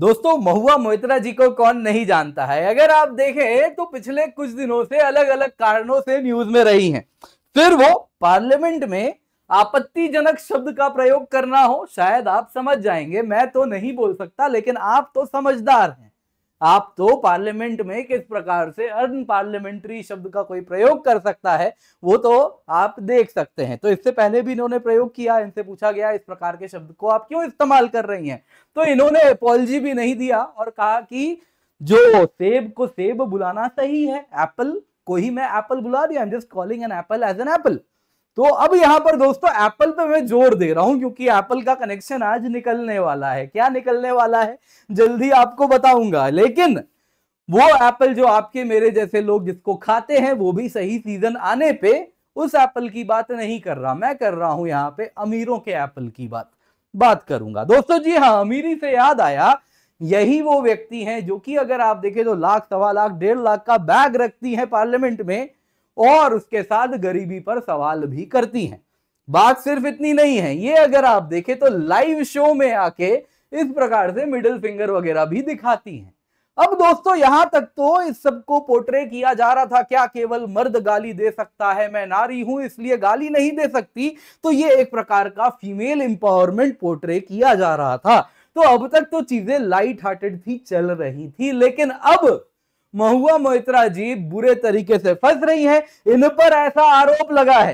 दोस्तों महुआ मोहित्रा जी को कौन नहीं जानता है अगर आप देखें तो पिछले कुछ दिनों से अलग अलग कारणों से न्यूज में रही हैं फिर वो पार्लियामेंट में आपत्तिजनक शब्द का प्रयोग करना हो शायद आप समझ जाएंगे मैं तो नहीं बोल सकता लेकिन आप तो समझदार हैं आप तो पार्लियामेंट में किस प्रकार से अन पार्लियामेंट्री शब्द का कोई प्रयोग कर सकता है वो तो आप देख सकते हैं तो इससे पहले भी इन्होंने प्रयोग किया इनसे पूछा गया इस प्रकार के शब्द को आप क्यों इस्तेमाल कर रही हैं तो इन्होंने अपॉलजी भी नहीं दिया और कहा कि जो सेब को सेब बुलाना सही है एप्पल को ही मैं एप्पल बुला दिया am just calling an apple as an apple तो अब यहाँ पर दोस्तों एप्पल पे मैं जोर दे रहा हूं क्योंकि एप्पल का कनेक्शन आज निकलने वाला है क्या निकलने वाला है जल्दी आपको बताऊंगा लेकिन वो एप्पल जो आपके मेरे जैसे लोग जिसको खाते हैं वो भी सही सीजन आने पे उस एप्पल की बात नहीं कर रहा मैं कर रहा हूं यहाँ पे अमीरों के एप्पल की बात बात करूंगा दोस्तों जी हाँ अमीरी से याद आया यही वो व्यक्ति हैं जो कि अगर आप देखें तो लाख सवा लाख डेढ़ लाख का बैग रखती हैं पार्लियामेंट में और उसके साथ गरीबी पर सवाल भी करती हैं बात सिर्फ इतनी नहीं है ये अगर आप देखें तो लाइव शो में आके इस प्रकार से मिडिल फिंगर वगैरह भी दिखाती हैं अब दोस्तों यहां तक तो इस सबको पोर्ट्रे किया जा रहा था क्या केवल मर्द गाली दे सकता है मैं नारी हूं इसलिए गाली नहीं दे सकती तो ये एक प्रकार का फीमेल एम्पावरमेंट पोर्ट्रे किया जा रहा था तो अब तक तो चीजें लाइट हार्टेड थी चल रही थी लेकिन अब महुआ मोहित्रा जी बुरे तरीके से फंस रही हैं इन पर ऐसा आरोप लगा है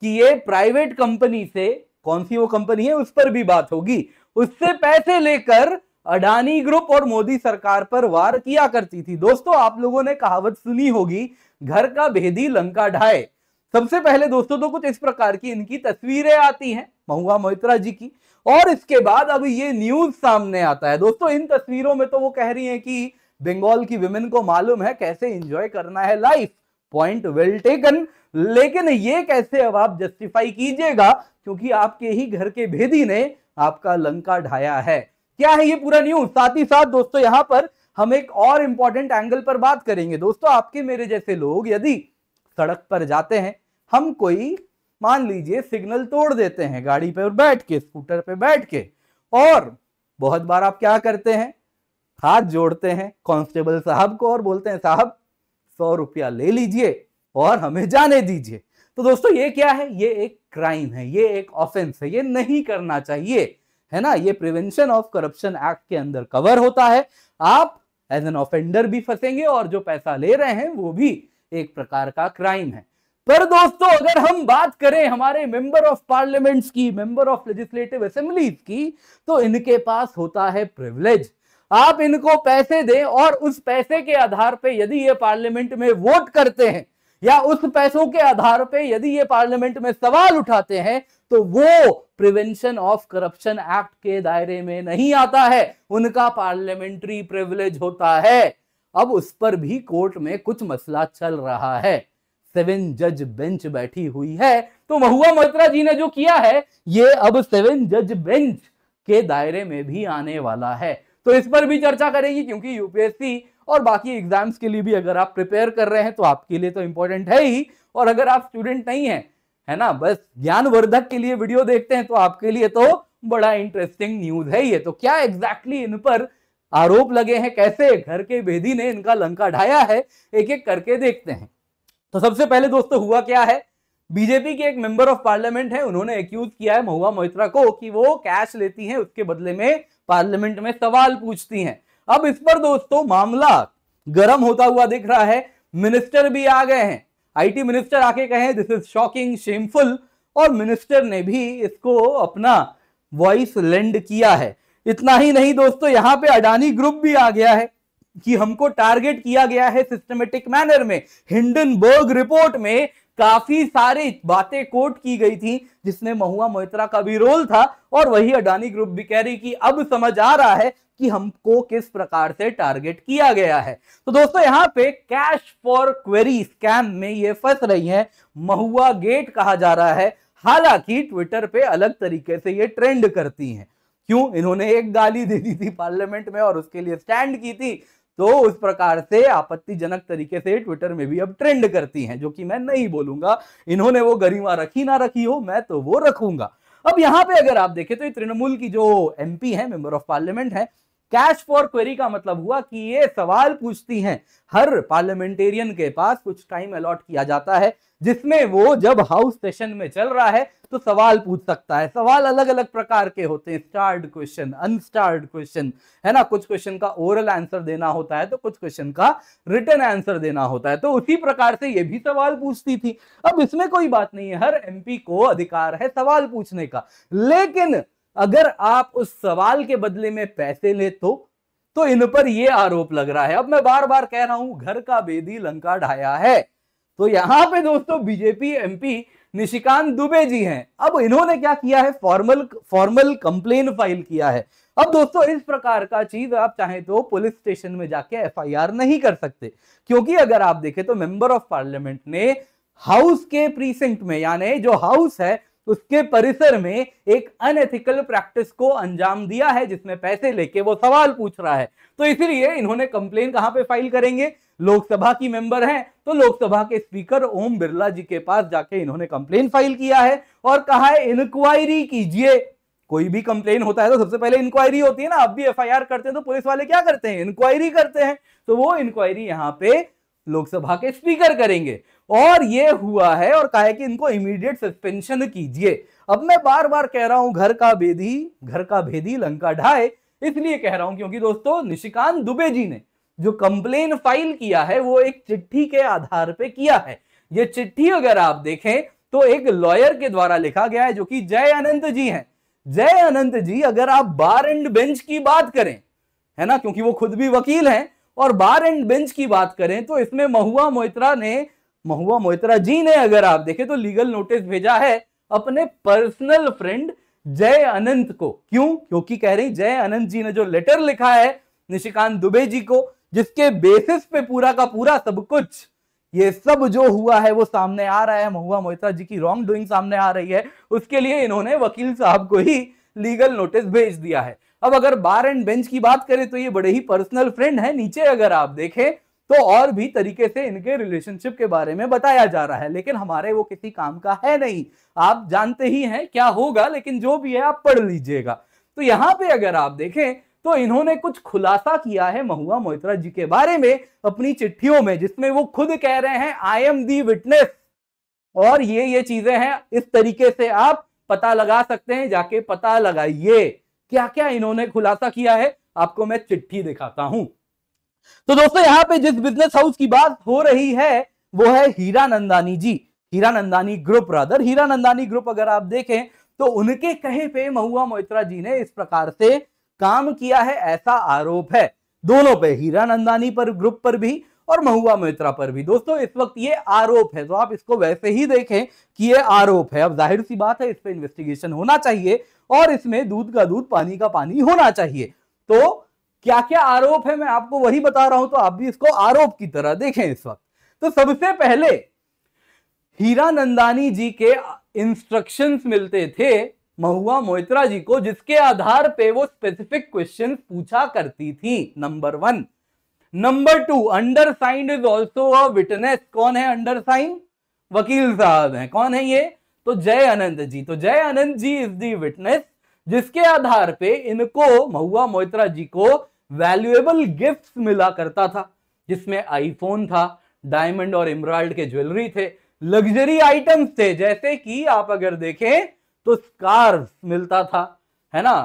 कि ये प्राइवेट कंपनी से कौन सी वो कंपनी है उस पर भी बात होगी उससे पैसे लेकर अडानी ग्रुप और मोदी सरकार पर वार किया करती थी दोस्तों आप लोगों ने कहावत सुनी होगी घर का भेदी लंका ढाए सबसे पहले दोस्तों तो कुछ इस प्रकार की इनकी तस्वीरें आती हैं महुआ मोहित्रा जी की और इसके बाद अब ये न्यूज सामने आता है दोस्तों इन तस्वीरों में तो वो कह रही हैं कि बंगाल की विमेन को मालूम है कैसे इंजॉय करना है लाइफ पॉइंट वेल टेकन लेकिन ये कैसे अब आप जस्टिफाई कीजिएगा क्योंकि आपके ही घर के भेदी ने आपका लंका ढाया है क्या है ये पूरा न्यूज साथ ही साथ दोस्तों यहां पर हम एक और इंपॉर्टेंट एंगल पर बात करेंगे दोस्तों आपके मेरे जैसे लोग यदि सड़क पर जाते हैं हम कोई मान लीजिए सिग्नल तोड़ देते हैं गाड़ी पर बैठ के स्कूटर पर बैठ के और बहुत बार आप क्या करते हैं हाथ जोड़ते हैं कांस्टेबल साहब को और बोलते हैं साहब सौ रुपया ले लीजिए और हमें जाने दीजिए तो दोस्तों ये क्या है ये एक क्राइम है ये एक ऑफेंस है ये नहीं करना चाहिए है ना ये प्रिवेंशन ऑफ करप्शन एक्ट के अंदर कवर होता है आप एज एन ऑफेंडर भी फंसेंगे और जो पैसा ले रहे हैं वो भी एक प्रकार का क्राइम है पर दोस्तों अगर हम बात करें हमारे मेंबर ऑफ पार्लियामेंट्स की मेंबर ऑफ लेजिस्लेटिव असेंबलीज की तो इनके पास होता है प्रिविलेज आप इनको पैसे दें और उस पैसे के आधार पे यदि ये पार्लियामेंट में वोट करते हैं या उस पैसों के आधार पे यदि ये पार्लियामेंट में सवाल उठाते हैं तो वो प्रिवेंशन ऑफ करप्शन एक्ट के दायरे में नहीं आता है उनका पार्लियामेंट्री प्रिविलेज होता है अब उस पर भी कोर्ट में कुछ मसला चल रहा है सेवन जज बेंच बैठी हुई है तो महुआ मोहित्रा जी ने जो किया है ये अब सेवन जज बेंच के दायरे में भी आने वाला है तो इस पर भी चर्चा करेगी क्योंकि यूपीएससी और बाकी एग्जाम्स के लिए भी अगर आप प्रिपेयर कर रहे हैं तो आपके लिए तो इंपॉर्टेंट है ही और अगर आप स्टूडेंट नहीं है है ना बस ज्ञानवर्धक के लिए वीडियो देखते हैं तो आपके लिए तो बड़ा इंटरेस्टिंग न्यूज है ये तो क्या एग्जैक्टली exactly इन पर आरोप लगे हैं कैसे घर के बेदी ने इनका लंका ढाया है एक एक करके देखते हैं तो सबसे पहले दोस्तों हुआ क्या है बीजेपी के एक मेंबर ऑफ पार्लियामेंट है उन्होंने एक्यूज किया है महुआ मोहित्रा को कि वो कैश लेती हैं उसके बदले में पार्लियामेंट में सवाल पूछती हैं अब इस पर दोस्तों मामला गरम होता हुआ दिख रहा है मिनिस्टर भी आ गए हैं आईटी मिनिस्टर आके कहे दिस इज शॉकिंग शेमफुल और मिनिस्टर ने भी इसको अपना वॉइस लेंड किया है इतना ही नहीं दोस्तों यहां पे अडानी ग्रुप भी आ गया है कि हमको टारगेट किया गया है सिस्टमेटिक मैनर में हिंडनबर्ग रिपोर्ट में काफी सारे बातें कोट की गई थी जिसमें महुआ मोहित्रा का भी रोल था और वही अडानी ग्रुप भी कह रही कि अब समझ आ रहा है कि हमको किस प्रकार से टारगेट किया गया है तो दोस्तों यहाँ पे कैश फॉर क्वेरी स्कैम में ये फंस रही है महुआ गेट कहा जा रहा है हालांकि ट्विटर पे अलग तरीके से ये ट्रेंड करती हैं क्यों इन्होंने एक गाली दे दी थी पार्लियामेंट में और उसके लिए स्टैंड की थी तो उस प्रकार से आपत्तिजनक तरीके से ट्विटर में भी अब ट्रेंड करती हैं जो कि मैं नहीं बोलूंगा इन्होंने वो गरिमा रखी ना रखी हो मैं तो वो रखूंगा अब यहां पे अगर आप देखें तो ये तृणमूल की जो एमपी है मेंबर ऑफ पार्लियामेंट है कैश फॉर क्वेरी का मतलब हुआ कि ये सवाल पूछती हैं हर पार्लियामेंटेरियन के पास कुछ टाइम अलॉट किया जाता है जिसमें वो जब हाउस सेशन में चल रहा है तो सवाल पूछ सकता है सवाल अलग अलग प्रकार के होते हैं स्टार्ड क्वेश्चन अनस्टार्ड क्वेश्चन है ना कुछ क्वेश्चन का ओरल आंसर देना होता है तो कुछ क्वेश्चन का रिटर्न आंसर देना होता है तो उसी प्रकार से ये भी सवाल पूछती थी अब इसमें कोई बात नहीं है हर एमपी को अधिकार है सवाल पूछने का लेकिन अगर आप उस सवाल के बदले में पैसे ले तो तो इन पर यह आरोप लग रहा है अब मैं बार बार कह रहा हूं घर का बेदी लंका ढाया है तो यहां पे दोस्तों बीजेपी एमपी निशिकांत दुबे जी हैं अब इन्होंने क्या किया है फॉर्मल फॉर्मल कंप्लेन फाइल किया है अब दोस्तों इस प्रकार का चीज आप चाहे तो पुलिस स्टेशन में जाके एफआईआर नहीं कर सकते क्योंकि अगर आप देखें तो मेंबर ऑफ पार्लियामेंट ने हाउस के प्रीसेंट में यानी जो हाउस है उसके परिसर में एक अनएथिकल प्रैक्टिस को अंजाम दिया है जिसमें पैसे लेके वो सवाल पूछ रहा है तो इसीलिए इन्होंने कंप्लेन कहां पे फाइल करेंगे लोकसभा की मेंबर हैं तो लोकसभा के स्पीकर ओम बिरला जी के पास जाके इन्होंने कंप्लेन फाइल किया है और कहा है इंक्वायरी कीजिए कोई भी कंप्लेन होता है तो सबसे पहले इंक्वायरी होती है ना आप भी एफआईआर करते हैं तो पुलिस वाले क्या करते हैं इंक्वायरी करते हैं तो वो इंक्वायरी यहाँ पे लोकसभा के स्पीकर करेंगे और ये हुआ है और कहा है कि इनको इमीडिएट सस्पेंशन कीजिए अब मैं बार बार कह रहा हूं घर का भेदी घर का भेदी लंका ढाए इसलिए कह रहा हूं क्योंकि दोस्तों निशिकांत दुबे जी ने जो कंप्लेन फाइल किया है वो एक चिट्ठी के आधार पे किया है ये चिट्ठी अगर आप देखें तो एक लॉयर के द्वारा लिखा गया है जो कि जय अनंत जी हैं जय अनंत जी अगर आप बार एंड बेंच की बात करें है ना क्योंकि वो खुद भी वकील हैं और बार एंड बेंच की बात करें तो इसमें महुआ मोहित्रा ने महुआ मोहित्रा जी ने अगर आप देखें तो लीगल नोटिस भेजा है अपने पर्सनल फ्रेंड जय अनंत को क्यों क्योंकि कह रही जय अनंत जी ने जो लेटर लिखा है निशिकांत दुबे जी को जिसके बेसिस पे पूरा का पूरा सब कुछ ये सब जो हुआ है वो सामने आ रहा है महुआ मोहित्रा जी की रॉन्ग डूइंग सामने आ रही है उसके लिए इन्होंने वकील साहब को ही लीगल नोटिस भेज दिया है अब अगर बार एंड बेंच की बात करें तो ये बड़े ही पर्सनल फ्रेंड है नीचे अगर आप देखें तो और भी तरीके से इनके रिलेशनशिप के बारे में बताया जा रहा है लेकिन हमारे वो किसी काम का है नहीं आप जानते ही हैं क्या होगा लेकिन जो भी है आप पढ़ लीजिएगा तो यहाँ पे अगर आप देखें तो इन्होंने कुछ खुलासा किया है महुआ मोहित्रा जी के बारे में अपनी चिट्ठियों में जिसमें वो खुद कह रहे हैं आई एम दी विटनेस और ये ये चीजें हैं इस तरीके से आप पता लगा सकते हैं जाके पता लगाइए क्या क्या इन्होंने खुलासा किया है आपको मैं चिट्ठी दिखाता हूं तो दोस्तों यहां पे जिस बिजनेस हाउस की बात हो रही है वो है Hira Nandani ji Hira Nandani group rather Hira Nandani group अगर आप देखें तो उनके कहे पे महुआ मोहित्रा जी ने इस प्रकार से काम किया है ऐसा आरोप है दोनों पे हीरा नंदानी पर ग्रुप पर भी और महुआ मोहित्रा पर भी दोस्तों इस वक्त ये आरोप है तो आप इसको वैसे ही देखें कि ये आरोप है अब जाहिर सी बात है इस पर इन्वेस्टिगेशन होना चाहिए और इसमें दूध का दूध पानी का पानी होना चाहिए तो क्या क्या आरोप है मैं आपको वही बता रहा हूं तो आप भी इसको आरोप की तरह देखें इस वक्त तो सबसे पहले हीरा नंदानी जी के इंस्ट्रक्शंस मिलते थे महुआ मोहित्रा जी को जिसके आधार पे वो स्पेसिफिक क्वेश्चन पूछा करती थी number one number two undersigned is also अटनेस विटनेस कौन है अंडर साइन वकील साहब हैं कौन है ये तो जय अनंत जी तो जय अनंत जी इज दी विटनेस जिसके आधार पे इनको महुआ मोहित्रा जी को वैल्यूएबल गिफ्ट्स मिला करता था जिसमें आईफोन था डायमंड और इमराल्ड के ज्वेलरी थे लग्जरी आइटम्स थे जैसे कि आप अगर देखें तो स्कार्फ मिलता था है ना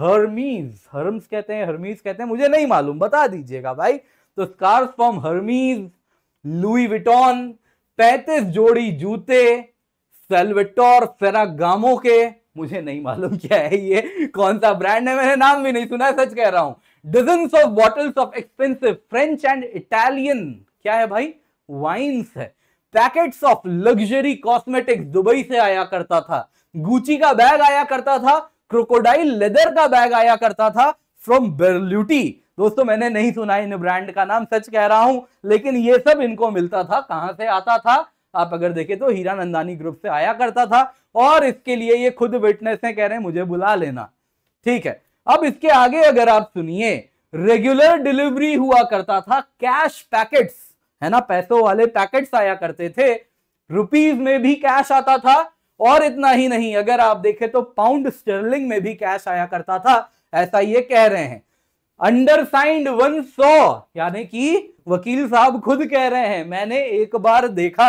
हर्मीज हर्म्स कहते हैं हर्मीज कहते हैं मुझे नहीं मालूम बता दीजिएगा भाई तो scarves from Hermes Louis Vuitton पैंतीस जोड़ी जूते सेल्वेटोर फेरागामो के मुझे नहीं मालूम क्या है ये कौन सा ब्रांड है मैंने नाम भी नहीं सुना सच कह रहा हूं dozen of bottles of expensive French and Italian क्या है भाई वाइन्स है packets of luxury cosmetics Dubai से आया करता था गुची का बैग आया करता था क्रोकोडाइल लेदर का बैग आया करता था फ्रॉम बेरल्यूटी दोस्तों मैंने नहीं सुना इन ब्रांड का नाम सच कह रहा हूं लेकिन ये सब इनको मिलता था कहां से आता था आप अगर देखें तो हीरा नंदानी ग्रुप से आया करता था और इसके लिए ये खुद विटनेस है कह रहे हैं मुझे बुला लेना ठीक है अब इसके आगे अगर आप सुनिए रेगुलर डिलीवरी हुआ करता था कैश पैकेट्स है ना पैसों वाले पैकेट्स आया करते थे रुपीज में भी कैश आता था और इतना ही नहीं अगर आप देखें तो पाउंड स्टर्लिंग में भी कैश आया करता था ऐसा ये कह रहे हैं अंडर साइंड वन सौ यानी कि वकील साहब खुद कह रहे हैं मैंने एक बार देखा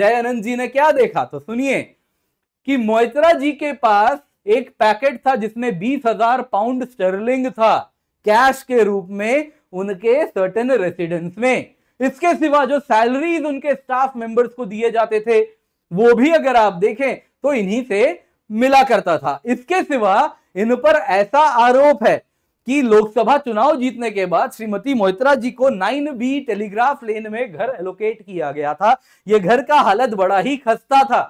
जय आनंद जी ने क्या देखा तो सुनिए कि मोइत्रा जी के पास एक पैकेट था जिसमें बीस हजार पाउंड स्टर्लिंग था कैश के रूप में उनके सर्टेन रेसिडेंस में इसके सिवा जो सैलरीज उनके स्टाफ मेंबर्स को दिए जाते थे वो भी अगर आप देखें तो इन्हीं से मिला करता था इसके सिवा इन पर ऐसा आरोप है कि लोकसभा चुनाव जीतने के बाद श्रीमती मोहित्रा जी को बी टेलीग्राफ लेन में घर एलोकेट किया गया था यह घर का हालत बड़ा ही खस्ता था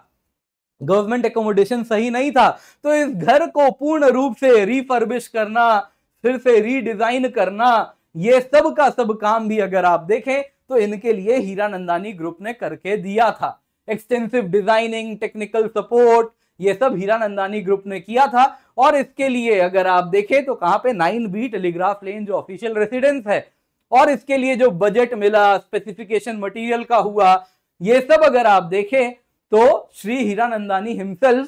गवर्नमेंट एकोमोडेशन सही नहीं था तो इस घर को पूर्ण रूप से रिफर्बिश करना फिर से रीडिजाइन करना ये सब का सब काम भी अगर आप देखें तो इनके लिए हीरा नंदानी ग्रुप ने करके दिया था एक्सटेंसिव डिजाइनिंग टेक्निकल सपोर्ट ये सब हीरा नंदानी ग्रुप ने किया था और इसके लिए अगर आप देखें तो कहाँ पे नाइन बी टेलीग्राफ लेन जो ऑफिशियल रेसिडेंस है और इसके लिए जो बजट मिला स्पेसिफिकेशन मटेरियल का हुआ ये सब अगर आप देखें तो श्री हीरा नंदानी हिमसेल्फ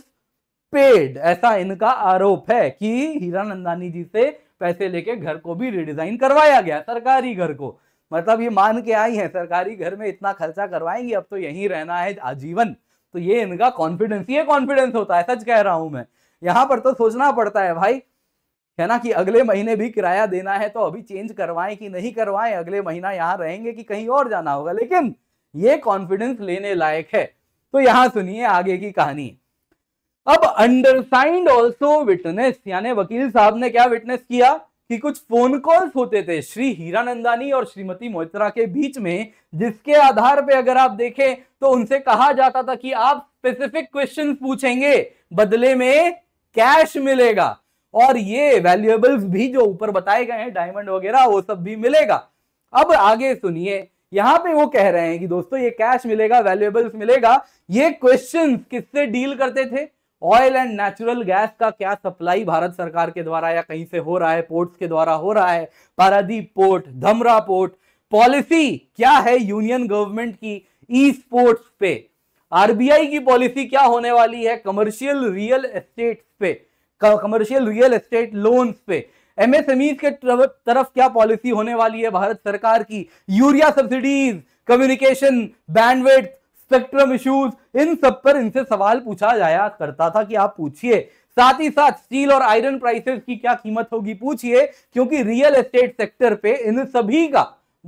पेड ऐसा इनका आरोप है कि नंदानी जी से पैसे लेके घर को भी रिडिजाइन करवाया गया सरकारी घर को मतलब ये मान के आई है सरकारी घर में इतना खर्चा करवाएंगे अब तो यहीं रहना है आजीवन तो ये इनका कॉन्फिडेंस ये कॉन्फिडेंस होता है सच कह रहा हूं मैं यहाँ पर तो सोचना पड़ता है भाई है ना कि अगले महीने भी किराया देना है तो अभी चेंज करवाएं कि नहीं करवाएं अगले महीना यहाँ रहेंगे कि कहीं और जाना होगा लेकिन ये कॉन्फिडेंस लेने लायक है तो यहां सुनिए आगे की कहानी अब अंडरसाइंड ऑल्सो विटनेस यानी वकील साहब ने क्या विटनेस किया कि कुछ फोन कॉल्स होते थे श्री हीरानंदानी और श्रीमती मोहित्रा के बीच में जिसके आधार पे अगर आप देखें तो उनसे कहा जाता था कि आप स्पेसिफिक क्वेश्चन पूछेंगे बदले में कैश मिलेगा और ये वैल्यूएबल्स भी जो ऊपर बताए गए हैं डायमंड वगैरह वो सब भी मिलेगा अब आगे सुनिए यहां पे वो कह रहे हैं कि दोस्तों ये कैश मिलेगा वैल्यूएबल्स मिलेगा ये क्वेश्चंस किससे डील करते थे ऑयल एंड नेचुरल गैस का क्या सप्लाई भारत सरकार के द्वारा या कहीं से हो रहा है पोर्ट्स के द्वारा हो रहा है Paradip port Dhamra port policy क्या है यूनियन गवर्नमेंट की ई स्पोर्ट्स पे आरबीआई की पॉलिसी क्या होने वाली है कमर्शियल रियल एस्टेट पे कमर्शियल रियल एस्टेट लोन्स पे एमएसएमई के तरफ क्या पॉलिसी होने वाली है भारत सरकार की urea subsidies communication bandwidth spectrum issues इन सब पर इनसे सवाल पूछा जाया करता था कि आप पूछिए साथ ही साथ स्टील और आयरन प्राइसेस की क्या कीमत होगी पूछिए क्योंकि रियल एस्टेट सेक्टर पे इन सभी का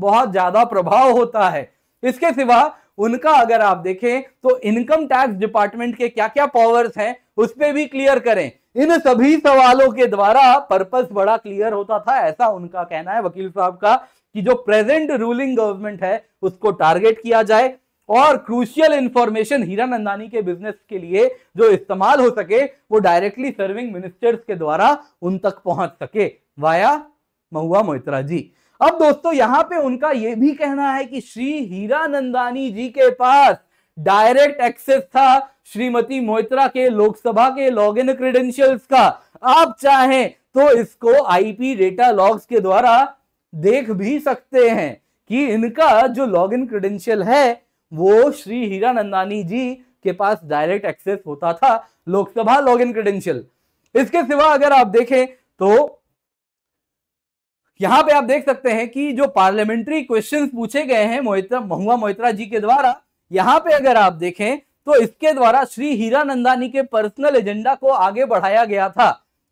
बहुत ज्यादा प्रभाव होता है इसके सिवा उनका अगर आप देखें तो इनकम टैक्स डिपार्टमेंट के क्या क्या पावर्स हैं उस पर भी क्लियर करें इन सभी सवालों के द्वारा पर्पस बड़ा क्लियर होता था ऐसा उनका कहना है वकील साहब का कि जो प्रेजेंट रूलिंग गवर्नमेंट है उसको टारगेट किया जाए और क्रूशियल इंफॉर्मेशन हीरा नंदानी के बिजनेस के लिए जो इस्तेमाल हो सके वो डायरेक्टली सर्विंग मिनिस्टर्स के द्वारा उन तक पहुंच सके वाया महुआ मोहित्रा जी अब दोस्तों यहां पे उनका यह भी कहना है कि श्री हीरा नंदानी जी के पास डायरेक्ट एक्सेस था श्रीमती मोहित्रा के लोकसभा के लॉग इन क्रेडेंशियल्स का आप चाहें तो इसको आईपी डेटा लॉग्स के द्वारा देख भी सकते हैं कि इनका जो लॉग इन क्रेडेंशियल है वो श्री हीरा नंदानी जी के पास डायरेक्ट एक्सेस होता था लोकसभा लॉग इन क्रेडेंशियल इसके सिवा अगर आप देखें तो यहां पे आप देख सकते हैं कि जो पार्लियामेंट्री क्वेश्चंस पूछे गए हैं मोहित्रा महुआ मोहित्रा जी के द्वारा यहां पे अगर आप देखें तो इसके द्वारा श्री हीरा नंदानी के पर्सनल एजेंडा को आगे बढ़ाया गया था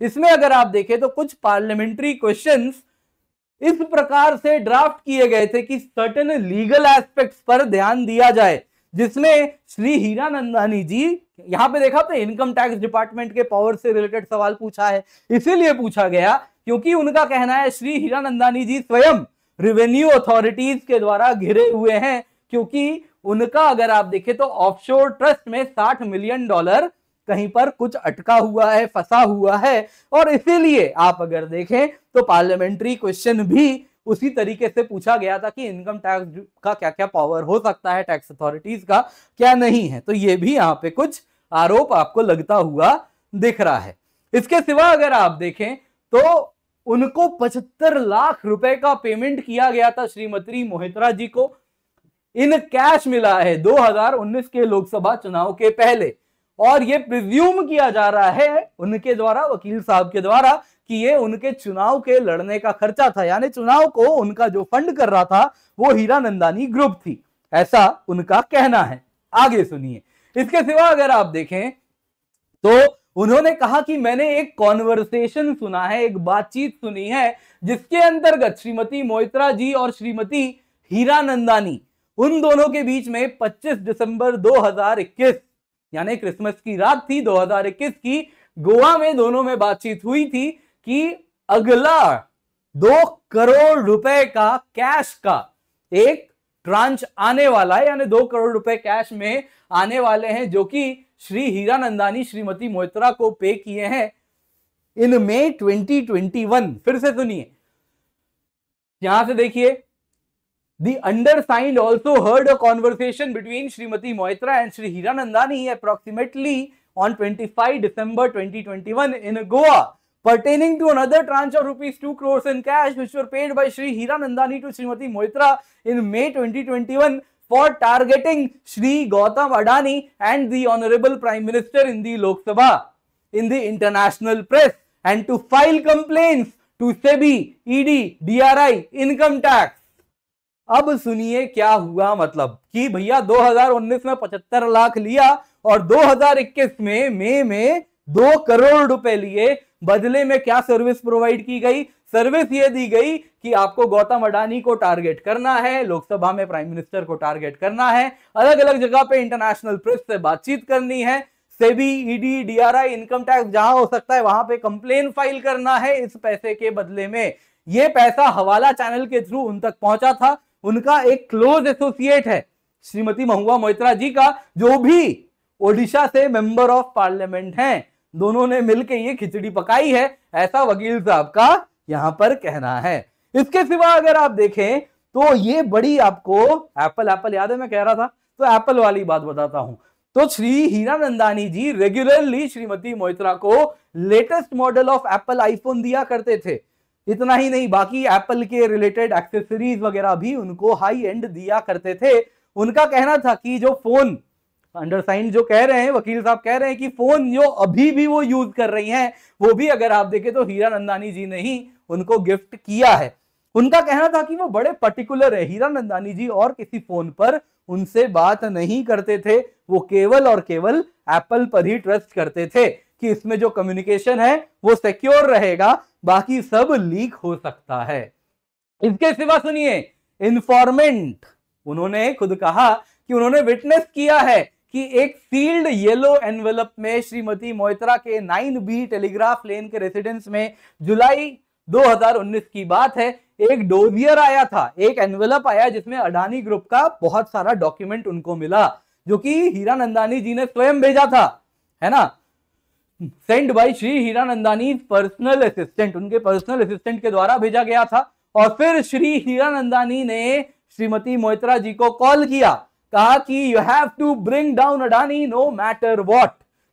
इसमें अगर आप देखें तो कुछ पार्लियामेंट्री क्वेश्चंस इस प्रकार से ड्राफ्ट किए गए थे कि सर्टेन लीगल एस्पेक्ट्स पर ध्यान दिया जाए जिसमें श्री हीरा नंदानी जी यहां पे देखा था इनकम टैक्स डिपार्टमेंट के पावर से रिलेटेड सवाल पूछा है इसीलिए पूछा गया क्योंकि उनका कहना है श्री हीरा नंदानी जी स्वयं रिवेन्यू अथॉरिटीज के द्वारा घिरे हुए हैं क्योंकि उनका अगर आप देखें तो ऑफशोर ट्रस्ट में 60 मिलियन डॉलर कहीं पर कुछ अटका हुआ है फंसा हुआ है और इसीलिए आप अगर देखें तो पार्लियामेंट्री क्वेश्चन भी उसी तरीके से पूछा गया था कि इनकम टैक्स का क्या क्या पावर हो सकता है टैक्स अथॉरिटीज का क्या नहीं है तो ये भी यहाँ पे कुछ आरोप आपको लगता हुआ दिख रहा है इसके सिवा अगर आप देखें तो उनको पचहत्तर लाख रुपए का पेमेंट किया गया था श्रीमती मोहित्रा जी को इन कैश मिला है 2019 के लोकसभा चुनाव के पहले और ये प्रिज्यूम किया जा रहा है उनके द्वारा वकील साहब के द्वारा कि ये उनके चुनाव के लड़ने का खर्चा था यानी चुनाव को उनका जो फंड कर रहा था वो हीरा नंदानी ग्रुप थी ऐसा उनका कहना है आगे सुनिए इसके सिवा अगर आप देखें तो उन्होंने कहा कि मैंने एक कॉन्वर्सेशन सुना है एक बातचीत सुनी है जिसके अंतर्गत श्रीमती मोहित्रा जी और श्रीमती हीरा नंदानी उन दोनों के बीच में 25 दिसंबर 2021 यानी क्रिसमस की रात थी 2021 की गोवा में दोनों में बातचीत हुई थी कि अगला दो करोड़ रुपए का कैश का एक ट्रांच आने वाला है यानी दो करोड़ रुपए कैश में आने वाले हैं जो कि श्री हीरा नंदानी श्रीमती मोहित्रा को पे किए हैं इन मे 2021 फिर से सुनिए यहां से देखिए The undersigned also heard a conversation between Srimati Moitra and Sri Hiranandani approximately on 25 December 2021 in Goa pertaining to another tranche of rupees 2 crores in cash which were paid by Sri Hiranandani to Srimati Moitra in May 2021 for targeting Sri Gautam Adani and the Honorable Prime Minister in the Lok Sabha in the international press and to file complaints to SEBI, ED, DRI, income tax अब सुनिए क्या हुआ मतलब कि भैया 2019 में 75 लाख लिया और 2021 में मई में, में दो करोड़ रुपए लिए बदले में क्या सर्विस प्रोवाइड की गई सर्विस ये दी गई कि आपको गौतम अडानी को टारगेट करना है लोकसभा में प्राइम मिनिस्टर को टारगेट करना है अलग अलग जगह पे इंटरनेशनल प्रेस से बातचीत करनी है SEBI ED DRI income tax जहां हो सकता है वहां पे कंप्लेन फाइल करना है इस पैसे के बदले में ये पैसा हवाला चैनल के थ्रू उन तक पहुंचा था उनका एक क्लोज एसोसिएट है श्रीमती महुआ मोहित्रा जी का जो भी ओडिशा से मेंबर ऑफ पार्लियामेंट हैं दोनों ने मिलकर ये खिचड़ी पकाई है ऐसा वकील साहब का यहां पर कहना है इसके सिवा अगर आप देखें तो ये बड़ी आपको एप्पल एप्पल याद है मैं कह रहा था तो एप्पल वाली बात बताता हूं तो श्री हीरा नंदानी जी रेगुलरली श्रीमती मोहित्रा को latest model of Apple iPhone दिया करते थे इतना ही नहीं बाकी एप्पल के रिलेटेड एक्सेसरीज वगैरह भी उनको हाई एंड दिया करते थे उनका कहना था कि जो फोन अंडरसाइन जो कह रहे हैं वकील साहब कह रहे हैं कि फोन जो अभी भी वो यूज कर रही हैं वो भी अगर आप देखें तो हीरा नंदानी जी ने ही उनको गिफ्ट किया है उनका कहना था कि वो बड़े पर्टिकुलर है हीरा नंदानी जी और किसी फोन पर उनसे बात नहीं करते थे वो केवल और केवल एप्पल पर ही ट्रस्ट करते थे कि इसमें जो कम्युनिकेशन है वो सिक्योर रहेगा बाकी सब लीक हो सकता है इसके सिवा सुनिए इन्फॉर्मेंट उन्होंने खुद कहा कि उन्होंने विटनेस किया है कि एक सील्ड येलो एनवेलप में श्रीमती मोहित्रा के बी टेलीग्राफ लेन के रेसिडेंस में जुलाई 2019 की बात है एक डोजियर आया था एक एनवेलप आया जिसमें अडानी ग्रुप का बहुत सारा डॉक्यूमेंट उनको मिला जो कि हीरा नंदानी जी ने स्वयं भेजा था है ना send by Shri Hira Nandani personal assistant उनके पर्सनल असिस्टेंट के द्वारा भेजा गया था और फिर श्री हीरा नंदानी ने श्रीमती मोहित्रा जी को कॉल किया कहा कि you have to bring down Adani no matter what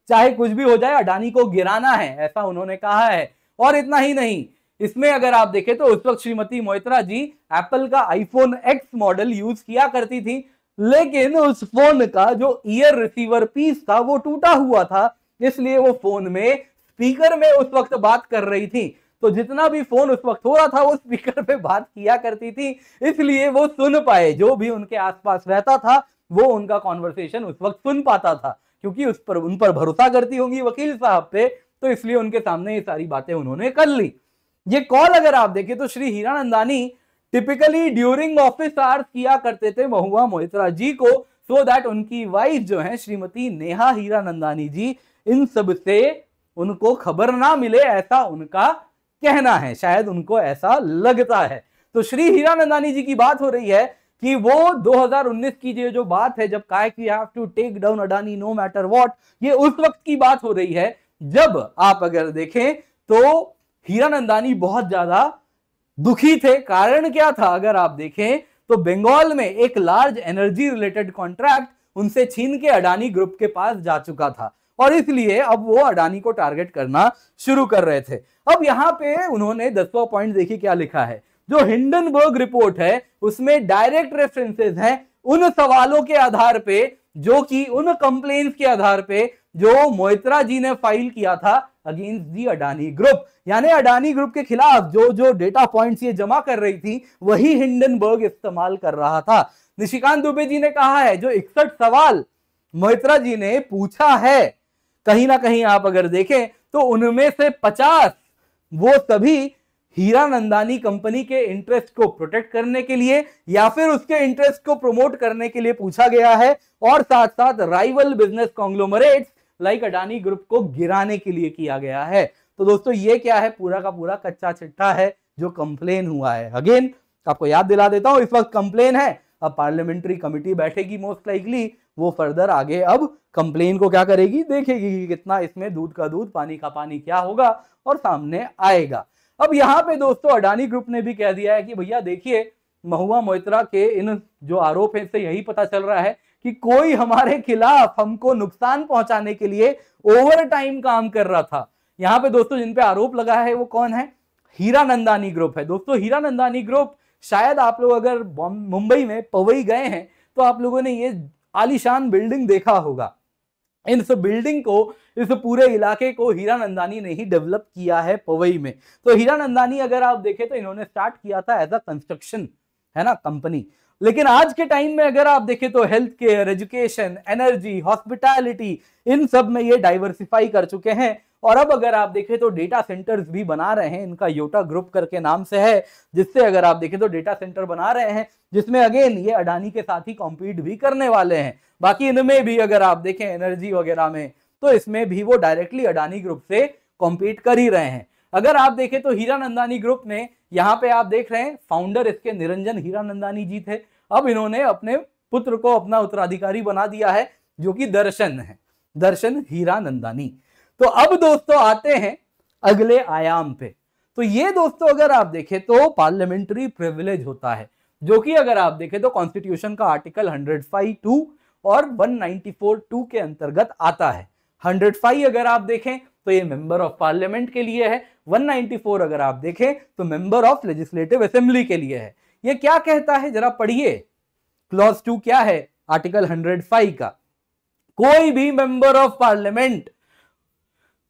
चाहे कुछ भी हो जाए अडानी को गिराना है ऐसा उन्होंने कहा है और इतना ही नहीं इसमें अगर आप देखें तो उस वक्त श्रीमती मोहित्रा जी एप्पल का आईफोन एक्स मॉडल यूज किया करती थी लेकिन उस फोन का जो ईयर रिसीवर पीस था वो टूटा हुआ था इसलिए वो फोन में स्पीकर में उस वक्त बात कर रही थी तो जितना भी फोन उस वक्त हो रहा था वो स्पीकर पे बात किया करती थी इसलिए वो सुन पाए जो भी उनके आसपास रहता था वो उनका कॉन्वर्सेशन उस वक्त सुन पाता था क्योंकि उस पर उन पर भरोसा करती होंगी वकील साहब पे तो इसलिए उनके सामने ये सारी बातें उन्होंने कर ली ये कॉल अगर आप देखें तो Shri Hiranandani typically during office hours किया करते थे महुआ मोहित्रा जी को सो so दैट उनकी वाइफ जो है श्रीमती नेहा हीरानंदानी जी इन सब से उनको खबर ना मिले ऐसा उनका कहना है शायद उनको ऐसा लगता है तो श्री हीरा नंदानी जी की बात हो रही है कि वो 2019 की जो बात है जब कहा कि have to take down Adani no matter what ये उस वक्त की बात हो रही है जब आप अगर देखें तो नंदानी बहुत ज्यादा दुखी थे कारण क्या था अगर आप देखें तो बंगाल में एक लार्ज एनर्जी रिलेटेड कॉन्ट्रैक्ट उनसे छीन के अडानी ग्रुप के पास जा चुका था और इसलिए अब वो अडानी को टारगेट करना शुरू कर रहे थे अब यहाँ पे उन्होंने दसवा पॉइंट देखिए क्या लिखा है जो हिंडनबर्ग रिपोर्ट है उसमें डायरेक्ट रेफरेंसेज हैं उन सवालों के आधार पे जो कि उन कंप्लेन के आधार पे जो मोहित्रा जी ने फाइल किया था अगेंस्ट दी अडानी ग्रुप यानी अडानी ग्रुप के खिलाफ जो जो डेटा पॉइंट्स ये जमा कर रही थी वही हिंडनबर्ग इस्तेमाल कर रहा था निशिकांत दुबे जी ने कहा है जो इकसठ सवाल मोहित्रा जी ने पूछा है कहीं ना कहीं आप अगर देखें तो उनमें से पचास वो सभी हीरा नंदानी कंपनी के इंटरेस्ट को प्रोटेक्ट करने के लिए या फिर उसके इंटरेस्ट को प्रमोट करने के लिए पूछा गया है और साथ साथ rival business conglomerates like Adani group को गिराने के लिए किया गया है तो दोस्तों ये क्या है पूरा का पूरा कच्चा चिट्ठा है जो कंप्लेन हुआ है अगेन आपको याद दिला देता हूं इस वक्त कंप्लेन है अब पार्लियामेंट्री कमेटी बैठेगी मोस्ट लाइकली वो फर्दर आगे अब कंप्लेन को क्या करेगी देखेगी कि कितना इसमें दूध का दूध पानी का पानी क्या होगा और सामने आएगा अब यहाँ पे दोस्तों अडानी ग्रुप ने भी कह दिया है कि भैया देखिए महुआ मोहित्रा के इन जो आरोप है इससे यही पता चल रहा है कि कोई हमारे खिलाफ हमको नुकसान पहुंचाने के लिए ओवर टाइम काम कर रहा था यहाँ पे दोस्तों जिन पे आरोप लगा है वो कौन है हीरा नंदानी ग्रुप है दोस्तों हीरा नंदानी ग्रुप शायद आप लोग अगर मुंबई में पवई गए हैं तो आप लोगों ने ये आलीशान बिल्डिंग देखा होगा सब बिल्डिंग को इस पूरे इलाके को हीरा नंदानी ने ही डेवलप किया है पवई में तो हीरा नंदानी अगर आप देखें तो इन्होंने स्टार्ट किया था एज अ कंस्ट्रक्शन है ना कंपनी लेकिन आज के टाइम में अगर आप देखें तो health care education energy hospitality इन सब में ये डाइवर्सिफाई कर चुके हैं और अब अगर आप देखें तो डेटा सेंटर्स भी बना रहे हैं इनका योटा ग्रुप करके नाम से है जिससे अगर आप देखें तो डेटा सेंटर बना रहे हैं जिसमें अगेन ये अडानी के साथ ही कॉम्पीट भी करने वाले हैं बाकी इनमें भी अगर आप देखें एनर्जी वगैरह में तो इसमें भी वो डायरेक्टली अडानी ग्रुप से कॉम्पीट कर ही रहे हैं अगर आप देखें तो नंदानी ग्रुप ने यहाँ पे आप देख रहे हैं फाउंडर इसके निरंजन नंदानी जी थे अब इन्होंने अपने पुत्र को अपना उत्तराधिकारी बना दिया है जो कि दर्शन है दर्शन हीरा नंदानी तो अब दोस्तों आते हैं अगले आयाम पे तो ये दोस्तों अगर आप देखें तो पार्लियामेंट्री प्रिविलेज होता है जो कि अगर आप देखें तो कॉन्स्टिट्यूशन का आर्टिकल टू और टू के अंतर्गत आता है हंड्रेड अगर आप देखें तो ये मेंबर ऑफ पार्लियामेंट के लिए है 194 अगर आप देखें तो मेंबर ऑफ लेजिस्लेटिव असेंबली के लिए है ये क्या कहता है जरा पढ़िए क्लॉज टू क्या है आर्टिकल 105 का कोई भी मेंबर ऑफ पार्लियामेंट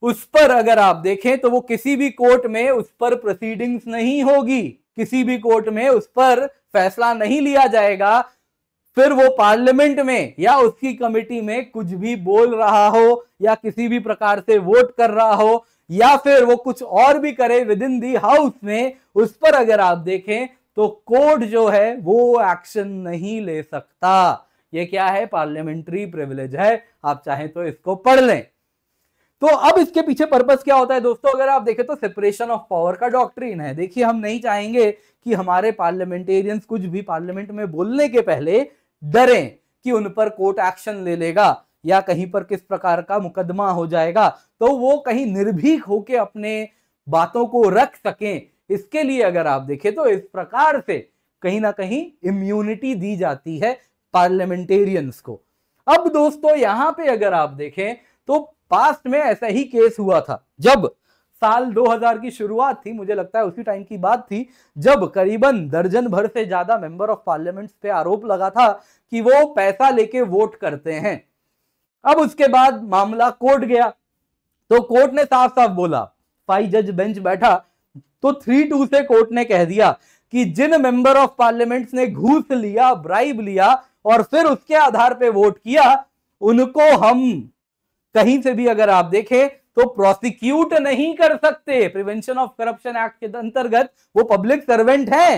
उस पर अगर आप देखें तो वो किसी भी कोर्ट में उस पर प्रोसीडिंग्स नहीं होगी किसी भी कोर्ट में उस पर फैसला नहीं लिया जाएगा फिर वो पार्लियामेंट में या उसकी कमेटी में कुछ भी बोल रहा हो या किसी भी प्रकार से वोट कर रहा हो या फिर वो कुछ और भी करे विद इन दी हाउस में उस पर अगर आप देखें तो कोर्ट जो है वो एक्शन नहीं ले सकता ये क्या है पार्लियामेंट्री प्रिविलेज है आप चाहें तो इसको पढ़ लें तो अब इसके पीछे पर्पस क्या होता है दोस्तों अगर आप देखें तो सेपरेशन ऑफ पावर का डॉक्ट्रीन है देखिए हम नहीं चाहेंगे कि हमारे पार्लियामेंटेरियंस कुछ भी पार्लियामेंट में बोलने के पहले डरें कि उन पर कोर्ट एक्शन ले लेगा या कहीं पर किस प्रकार का मुकदमा हो जाएगा तो वो कहीं निर्भीक होके अपने बातों को रख सकें इसके लिए अगर आप देखें तो इस प्रकार से कहीं ना कहीं इम्यूनिटी दी जाती है पार्लियामेंटेरियंस को अब दोस्तों यहां पे अगर आप देखें तो पास्ट में ऐसा ही केस हुआ था जब साल 2000 की शुरुआत थी मुझे लगता है उसी टाइम की बात थी जब करीबन दर्जन भर से ज्यादा मेंबर ऑफ पार्लियामेंट पे आरोप लगा था कि वो पैसा लेके वोट करते हैं अब उसके बाद मामला कोर्ट गया तो कोर्ट ने साफ साफ बोला फाइव जज बेंच बैठा तो थ्री टू से कोर्ट ने कह दिया कि जिन मेंबर ऑफ पार्लियामेंट ने घूस लिया ब्राइब लिया और फिर उसके आधार पे वोट किया उनको हम कहीं से भी अगर आप देखें तो प्रोसिक्यूट नहीं कर सकते प्रिवेंशन ऑफ करप्शन एक्ट के अंतर्गत वो पब्लिक सर्वेंट है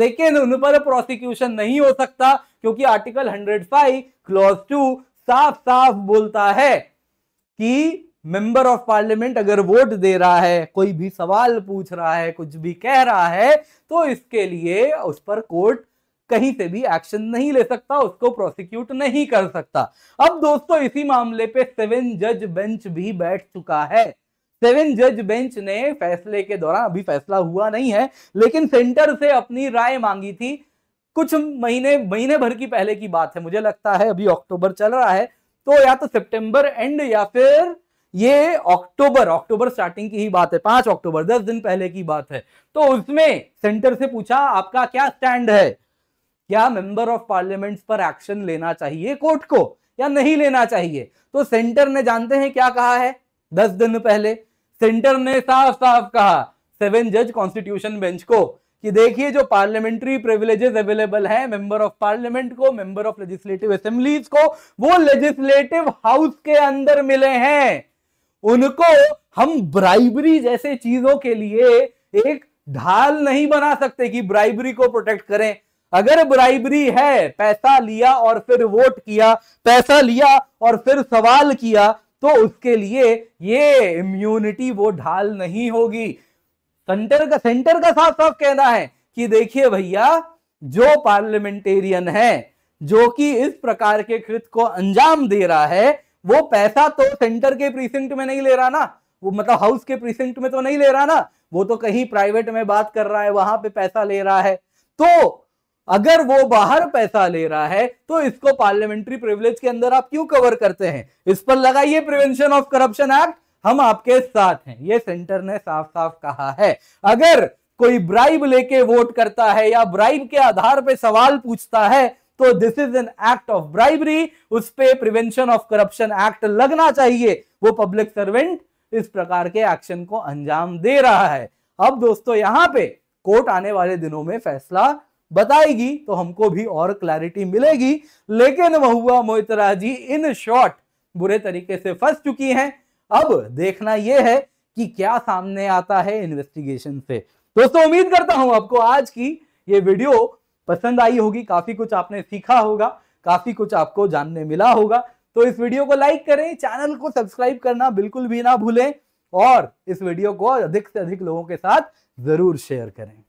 लेकिन उन पर प्रोसिक्यूशन नहीं हो सकता क्योंकि आर्टिकल 105 क्लॉज टू साफ साफ बोलता है कि मेंबर ऑफ पार्लियामेंट अगर वोट दे रहा है कोई भी सवाल पूछ रहा है कुछ भी कह रहा है तो इसके लिए उस पर कोर्ट कहीं से भी एक्शन नहीं ले सकता उसको प्रोसिक्यूट नहीं कर सकता अब दोस्तों इसी मामले पे सेवन जज बेंच भी बैठ चुका है सेवन जज बेंच ने फैसले के दौरान अभी फैसला हुआ नहीं है लेकिन सेंटर से अपनी राय मांगी थी कुछ महीने महीने भर की पहले की बात है मुझे लगता है अभी अक्टूबर चल रहा है तो या तो सितंबर एंड या फिर ये अक्टूबर अक्टूबर स्टार्टिंग की ही बात है पांच अक्टूबर दस दिन पहले की बात है तो उसमें सेंटर से पूछा आपका क्या स्टैंड है क्या मेंबर ऑफ पार्लियामेंट पर एक्शन लेना चाहिए कोर्ट को या नहीं लेना चाहिए तो सेंटर ने जानते हैं क्या कहा है दस दिन पहले सेंटर ने साफ साफ कहा सेवन जज कॉन्स्टिट्यूशन बेंच को कि देखिए जो पार्लियामेंट्री प्रिविलेजेस अवेलेबल है मेंबर ऑफ पार्लियामेंट को मेंबर ऑफ लेजिस्लेटिव असेंबलीज को वो लेजिस्लेटिव हाउस के अंदर मिले हैं उनको हम ब्राइबरी जैसे चीजों के लिए एक ढाल नहीं बना सकते कि ब्राइबरी को प्रोटेक्ट करें अगर ब्राइबरी है पैसा लिया और फिर वोट किया पैसा लिया और फिर सवाल किया तो उसके लिए ये इम्यूनिटी वो ढाल नहीं होगी सेंटर का सेंटर का साफ साफ कहना है कि देखिए भैया जो पार्लियामेंटेरियन है जो कि इस प्रकार के कृत को अंजाम दे रहा है वो पैसा तो सेंटर के प्रीसेंट में नहीं ले रहा ना वो मतलब हाउस के प्रीसेंट में तो नहीं ले रहा ना वो तो कहीं प्राइवेट में बात कर रहा है वहां पे पैसा ले रहा है तो अगर वो बाहर पैसा ले रहा है तो इसको पार्लियामेंट्री प्रिविलेज के अंदर आप क्यों कवर करते हैं इस पर लगाइए प्रिवेंशन ऑफ करप्शन एक्ट हम आपके साथ हैं ये सेंटर ने साफ साफ कहा है अगर कोई ब्राइब लेके वोट करता है या ब्राइब के आधार पे सवाल पूछता है तो this is an act of bribery उस पर प्रिवेंशन ऑफ करप्शन एक्ट लगना चाहिए वो पब्लिक सर्वेंट इस प्रकार के एक्शन को अंजाम दे रहा है अब दोस्तों यहां पे कोर्ट आने वाले दिनों में फैसला बताएगी तो हमको भी और क्लैरिटी मिलेगी लेकिन महुआ मोइतरा जी इन शॉर्ट बुरे तरीके से फंस चुकी हैं अब देखना यह है कि क्या सामने आता है इन्वेस्टिगेशन से दोस्तों उम्मीद करता हूं आपको आज की ये वीडियो पसंद आई होगी काफी कुछ आपने सीखा होगा काफी कुछ आपको जानने मिला होगा तो इस वीडियो को लाइक करें चैनल को सब्सक्राइब करना बिल्कुल भी ना भूलें और इस वीडियो को अधिक से अधिक लोगों के साथ जरूर शेयर करें